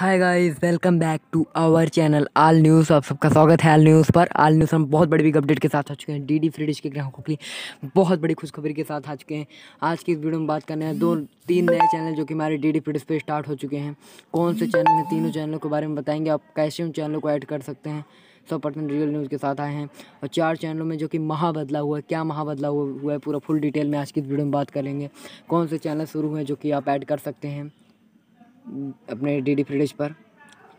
hi guys welcome back to our channel all news आप सबका स्वागत है आल न्यूज़ पर आल न्यूज़ हम बहुत बड़ी बिग अपडेट के साथ आ चुके हैं डीडी डी डिश के ग्राहकों की बहुत बड़ी खुशखबरी के साथ आ चुके हैं आज की इस वीडियो में बात करने हैं दो तीन नए चैनल जो कि हमारे डी डी पे स्टार्ट हो चुके हैं कौन से चैनल हैं तीनों चैनलों के बारे में बताएंगे आप कैसे उन चैनलों को ऐड कर सकते हैं सौ परसेंट रियल न्यूज़ के साथ आए हैं और चार चैनलों में जो कि महा बदला हुआ है क्या महा बदला हुआ हुआ है पूरा फुल डिटेल में आज की इस वीडियो में बात करेंगे कौन से चैनल शुरू हुए जो कि आप ऐड कर सकते हैं अपने डी डी फ्री पर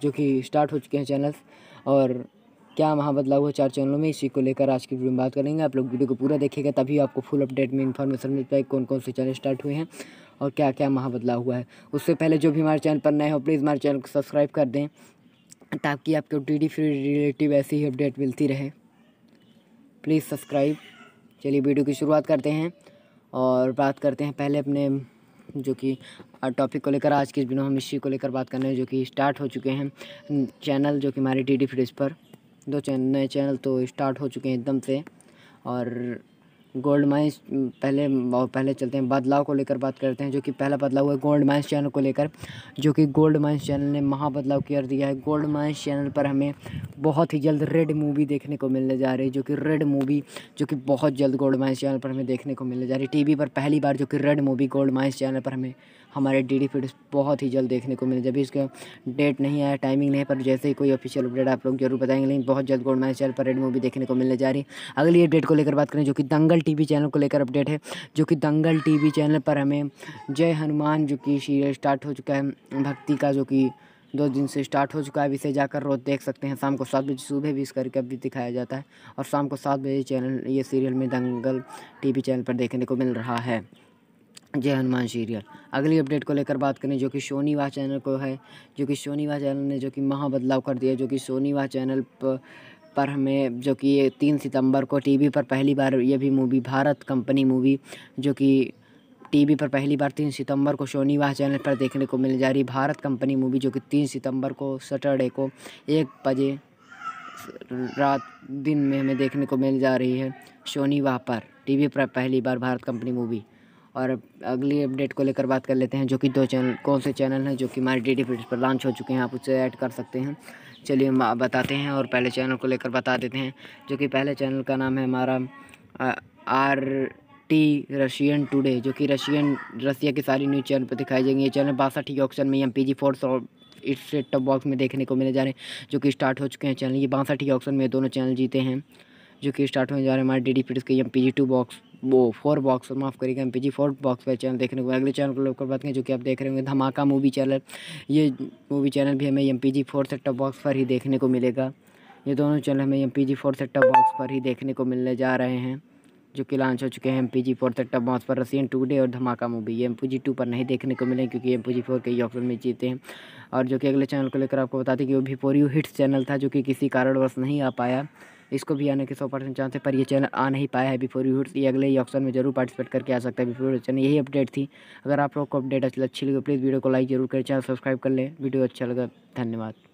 जो कि स्टार्ट हो चुके हैं चैनल्स और क्या वहाँ बदलाव हुआ चार चैनलों में इसी को लेकर आज की वीडियो में बात करेंगे आप लोग वीडियो को पूरा देखिएगा तभी आपको फुल अपडेट में इन्फॉर्मेशन मिल पाएगी कौन कौन से चैनल स्टार्ट हुए हैं और क्या क्या वहाँ बदलाव हुआ है उससे पहले जो भी हमारे चैनल पर नए हो प्लीज़ हमारे चैनल को सब्सक्राइब कर दें ताकि आपको डी डी फ्री रिलेटिव ऐसी ही अपडेट मिलती रहे प्लीज़ सब्सक्राइब चलिए वीडियो की शुरुआत करते हैं और बात करते हैं पहले अपने जो कि टॉपिक को लेकर आज के इस बिना हम इसी को लेकर बात करने हैं जो कि स्टार्ट हो चुके हैं चैनल जो कि हमारे डी डी पर दो चैनल नए चैनल तो स्टार्ट हो चुके हैं एकदम से और गोल्ड माइंस पहले पहले चलते हैं बदलाव को लेकर बात करते हैं जो कि पहला बदलाव हुआ गोल्ड माइंस चैनल को लेकर जो कि गोल्ड माइंस चैनल ने महाबदलाव कर दिया है गोल्ड माइंस चैनल पर हमें बहुत ही जल्द रेड मूवी देखने को मिलने जा रही है जो कि रेड मूवी जो कि बहुत जल्द गोल्ड माइंस चैनल पर हमें देखने को मिलने जा रही है टी पर पहली बार जो कि red movie gold mines channel पर हमें हमारे डी डी फीड्स बहुत ही जल्द देखने को मिले जब भी इसका डेट नहीं आया टाइमिंग नहीं पर जैसे ही कोई ऑफिशियल अपडेट आप लोग जरूर बताएंगे लेकिन बहुत जल्द गोल्ड माइन चैनल पर रेड मूवी देखने को मिलने जा रही है अगली अपडेट को लेकर बात करें जो कि दंगल टी चैनल को लेकर अपडेट है जो कि दंगल टी चैनल पर हमें जय हनुमान जो कि सीरियल स्टार्ट हो चुका है भक्ति का जो कि दो दिन से स्टार्ट हो चुका है अभी से जाकर रोज देख सकते हैं शाम को सात बजे सुबह भी इसका रिकअप भी दिखाया जाता है और शाम को सात बजे चैनल ये सीरियल में दंगल टीवी चैनल पर देखने को मिल रहा है जय हनुमान सीरियल अगली अपडेट को लेकर बात करें जो कि सोनी वाह चैनल को है जो कि सोनी वाह चैनल ने जो कि महा बदलाव कर दिया जो कि सोनी वाह चैनल पर हमें जो कि तीन सितंबर को टीवी पर पहली बार ये भी मूवी भारत कंपनी मूवी जो कि टीवी पर पहली बार तीन सितंबर को सोनी वाह चैनल पर देखने को मिल जा रही भारत कंपनी मूवी जो कि तीन सितंबर को सैटरडे को एक बजे रात दिन में हमें देखने को मिल जा रही है सोनी वाह पर टी पर पहली बार भारत कंपनी मूवी और अगली अपडेट को लेकर बात कर लेते हैं जो कि दो चैनल कौन से चैनल हैं जो कि हमारे डी डी पर लॉन्च हो चुके हैं आप उसे ऐड कर सकते हैं चलिए हम बताते हैं और पहले चैनल को लेकर बता देते हैं जो कि पहले चैनल का नाम है हमारा आर टी रशियन टुडे जो कि रशियन रसिया की सारी न्यूज़ चैनल पर दिखाई जाएंगी ये चैनल बासठ ही ऑप्शन में एम पी जी फोर सौ इस सेट टॉप बॉक्स में देखने को मिले जा रहे हैं जो कि स्टार्ट हो चुके हैं चैनल ये बासठ ही ऑप्शन में दोनों चैनल जीते हैं जो कि स्टार्ट होने जा रहे हैं हमारे डी डी के M P G two box वो फोर बॉक्स माफ़ करिएगा M P G four box वाले चैनल देखने को अगले चैनल को लेकर बात करें जो कि आप देख रहे होंगे धमाका मूवी चैनल ये मूवी चैनल भी हमें M P G four set top box पर ही देखने को मिलेगा ये दोनों चैनल हमें M P G four set top box पर ही देखने को मिलने जा रहे हैं जो कि लॉन्च हो चुके हैं M P G four set top box पर रसियन टू डे और धमाका मूवी ये एम पी जी टू पर नहीं देखने को मिले क्योंकि एम पी जी फोर के ही ऑप्शन में जीते हैं और जो कि अगले चैनल को लेकर आपको बता दें कि वो भी फोर यू हिट्स चैनल था जो कि किसी कारणवश नहीं आ पाया इसको भी आने के सौ परसेंट चांस है पर ये चैनल आ नहीं पाया है बिफोर यू ये अगले ही ऑप्शन में जरूर पार्टिसिपेट करके आ सकता है बिफोर चैनल यही अपडेट थी अगर आप लोग को अपडेट अच्छी लगे प्लीज़ वीडियो को लाइक जरूर करें चैनल सब्सक्राइब कर लें वीडियो अच्छा लगा धन्यवाद